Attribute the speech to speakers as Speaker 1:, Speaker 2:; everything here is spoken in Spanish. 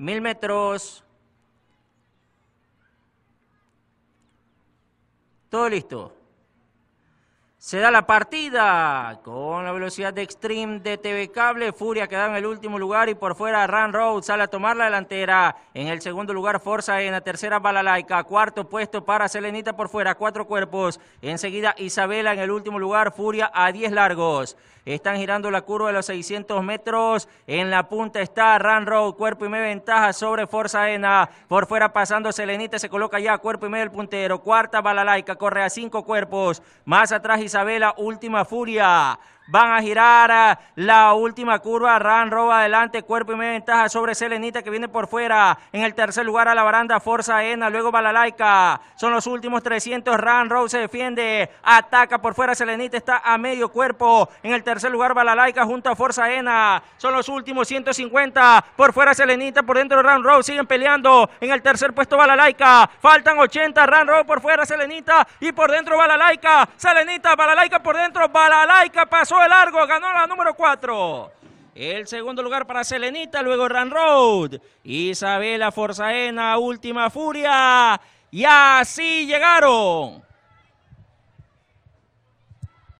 Speaker 1: mil metros. Todo listo. Se da la partida con la velocidad de Extreme de TV Cable. Furia queda en el último lugar y por fuera Run Road sale a tomar la delantera. En el segundo lugar Forza en la tercera Balalaika. Cuarto puesto para Selenita por fuera, cuatro cuerpos. Enseguida Isabela en el último lugar, Furia a 10 largos. Están girando la curva de los 600 metros. En la punta está Run Road, cuerpo y medio ventaja sobre Forza Ena. Por fuera pasando Selenita, se coloca ya cuerpo y medio el puntero. Cuarta Balalaika, corre a cinco cuerpos. Más atrás Isabela Última Furia van a girar la última curva, Ran roba adelante, cuerpo y media ventaja sobre Selenita que viene por fuera, en el tercer lugar a la baranda, Forza Ena, luego Balalaika, son los últimos 300, Ran Row se defiende, ataca por fuera, Selenita está a medio cuerpo, en el tercer lugar Balalaika junto a Forza Ena, son los últimos 150, por fuera Selenita, por dentro Ran Row, siguen peleando, en el tercer puesto Balalaika, faltan 80, Ran Row por fuera Selenita y por dentro Balalaika, Selenita, Balalaika por dentro, Balalaika pasó de largo, ganó la número 4. El segundo lugar para Selenita, luego Run Road. Isabela Forzaena, última furia. Y así llegaron.